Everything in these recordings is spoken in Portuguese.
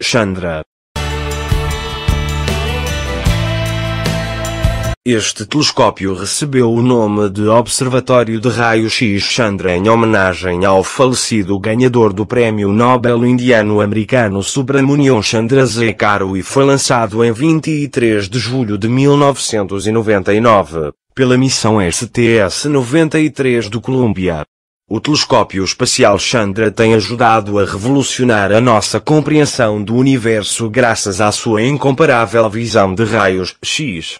Chandra. Este telescópio recebeu o nome de Observatório de Raios x Chandra em homenagem ao falecido ganhador do Prémio Nobel indiano-americano Subramunion Chandrasekharo e foi lançado em 23 de julho de 1999, pela missão STS-93 do Columbia. O telescópio espacial Chandra tem ajudado a revolucionar a nossa compreensão do universo graças à sua incomparável visão de raios X.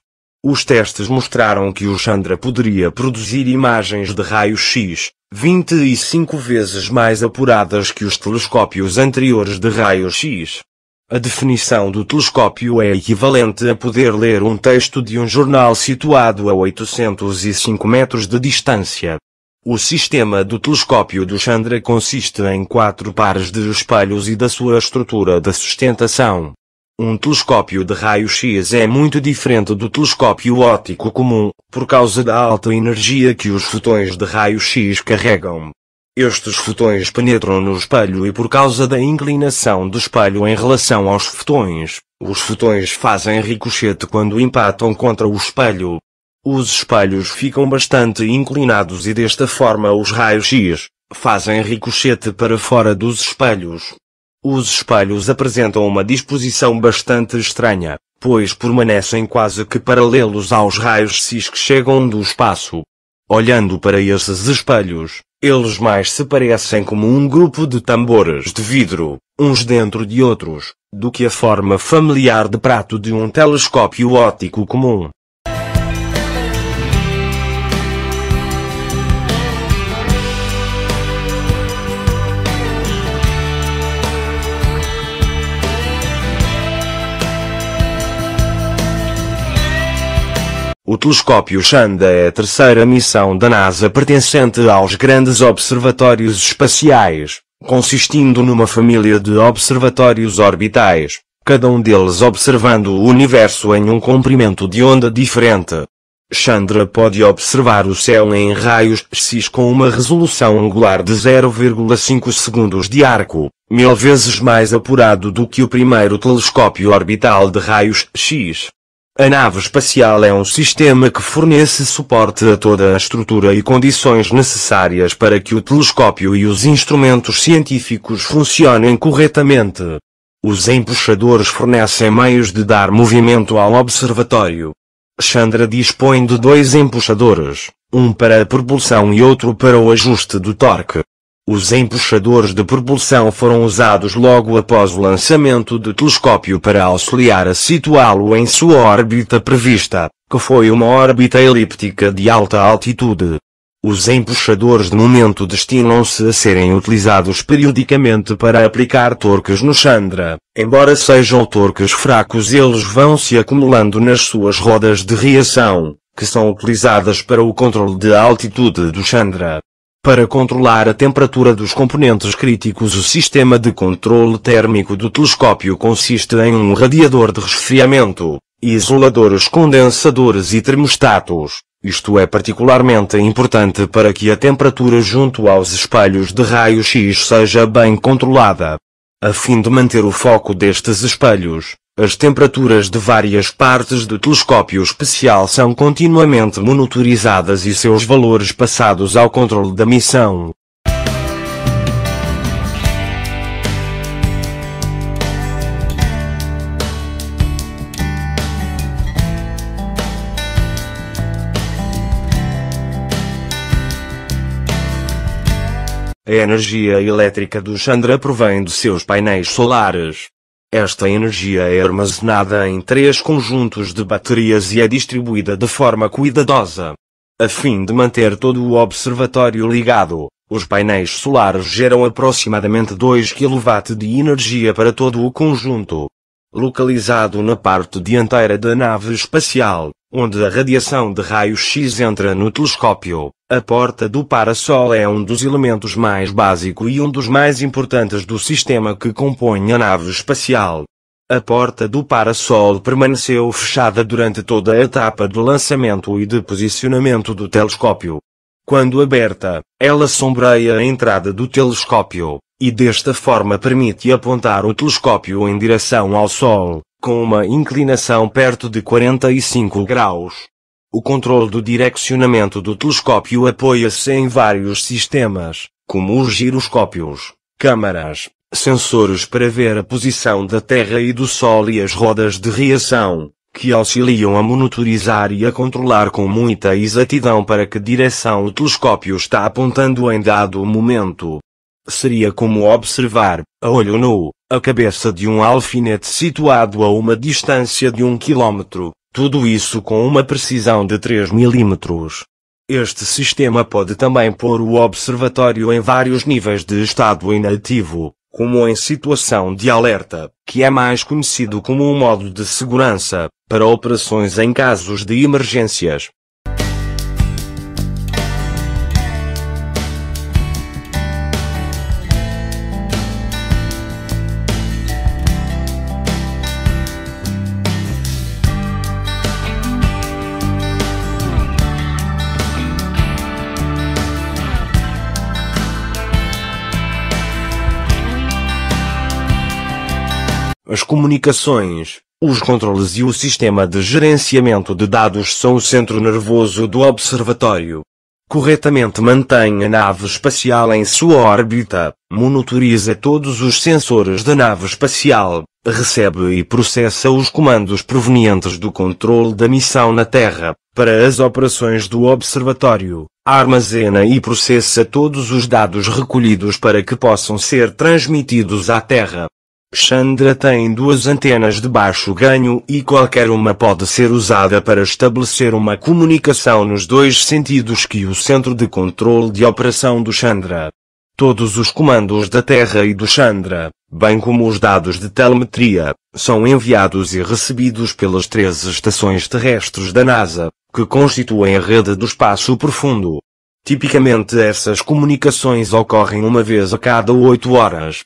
Os testes mostraram que o Chandra poderia produzir imagens de raios X, 25 vezes mais apuradas que os telescópios anteriores de raios X. A definição do telescópio é equivalente a poder ler um texto de um jornal situado a 805 metros de distância. O sistema do telescópio do Chandra consiste em quatro pares de espelhos e da sua estrutura de sustentação. Um telescópio de raio-x é muito diferente do telescópio óptico comum, por causa da alta energia que os fotões de raio-x carregam. Estes fotões penetram no espelho e por causa da inclinação do espelho em relação aos fotões, os fotões fazem ricochete quando impactam contra o espelho. Os espelhos ficam bastante inclinados e desta forma os raios-x fazem ricochete para fora dos espelhos. Os espelhos apresentam uma disposição bastante estranha, pois permanecem quase que paralelos aos raios cis que chegam do espaço. Olhando para esses espelhos, eles mais se parecem como um grupo de tambores de vidro, uns dentro de outros, do que a forma familiar de prato de um telescópio óptico comum. O telescópio Chanda é a terceira missão da NASA pertencente aos grandes observatórios espaciais, consistindo numa família de observatórios orbitais, cada um deles observando o universo em um comprimento de onda diferente. Chandra pode observar o céu em raios X com uma resolução angular de 0,5 segundos de arco, mil vezes mais apurado do que o primeiro telescópio orbital de raios X. A nave espacial é um sistema que fornece suporte a toda a estrutura e condições necessárias para que o telescópio e os instrumentos científicos funcionem corretamente. Os empuxadores fornecem meios de dar movimento ao observatório. Chandra dispõe de dois empuxadores, um para a propulsão e outro para o ajuste do torque. Os empuxadores de propulsão foram usados logo após o lançamento do telescópio para auxiliar a situá-lo em sua órbita prevista, que foi uma órbita elíptica de alta altitude. Os empuxadores de momento destinam-se a serem utilizados periodicamente para aplicar torques no Chandra. Embora sejam torques fracos, eles vão se acumulando nas suas rodas de reação, que são utilizadas para o controle de altitude do Chandra. Para controlar a temperatura dos componentes críticos o sistema de controle térmico do telescópio consiste em um radiador de resfriamento, isoladores condensadores e termostatos. Isto é particularmente importante para que a temperatura junto aos espelhos de raio-x seja bem controlada. A fim de manter o foco destes espelhos, as temperaturas de várias partes do telescópio especial são continuamente monitorizadas e seus valores passados ao controle da missão. A energia elétrica do Chandra provém de seus painéis solares. Esta energia é armazenada em três conjuntos de baterias e é distribuída de forma cuidadosa. A fim de manter todo o observatório ligado, os painéis solares geram aproximadamente 2 kW de energia para todo o conjunto localizado na parte dianteira da nave espacial, onde a radiação de raios x entra no telescópio. A porta do parasol é um dos elementos mais básico e um dos mais importantes do sistema que compõe a nave espacial. A porta do parasol permaneceu fechada durante toda a etapa de lançamento e de posicionamento do telescópio. Quando aberta, ela sombreia a entrada do telescópio, e desta forma permite apontar o telescópio em direção ao Sol, com uma inclinação perto de 45 graus. O controle do direcionamento do telescópio apoia-se em vários sistemas, como os giroscópios, câmaras, sensores para ver a posição da Terra e do Sol e as rodas de reação, que auxiliam a monitorizar e a controlar com muita exatidão para que direção o telescópio está apontando em dado momento. Seria como observar, a olho nu, a cabeça de um alfinete situado a uma distância de um quilômetro, tudo isso com uma precisão de 3 milímetros. Este sistema pode também pôr o observatório em vários níveis de estado inativo, como em situação de alerta, que é mais conhecido como um modo de segurança, para operações em casos de emergências. as comunicações, os controles e o sistema de gerenciamento de dados são o centro nervoso do observatório. Corretamente mantém a nave espacial em sua órbita, monitoriza todos os sensores da nave espacial, recebe e processa os comandos provenientes do controle da missão na Terra, para as operações do observatório, armazena e processa todos os dados recolhidos para que possam ser transmitidos à Terra. Chandra tem duas antenas de baixo ganho e qualquer uma pode ser usada para estabelecer uma comunicação nos dois sentidos que o centro de controle de operação do Chandra. Todos os comandos da Terra e do Chandra, bem como os dados de telemetria, são enviados e recebidos pelas três estações terrestres da NASA, que constituem a rede do espaço profundo. Tipicamente essas comunicações ocorrem uma vez a cada oito horas.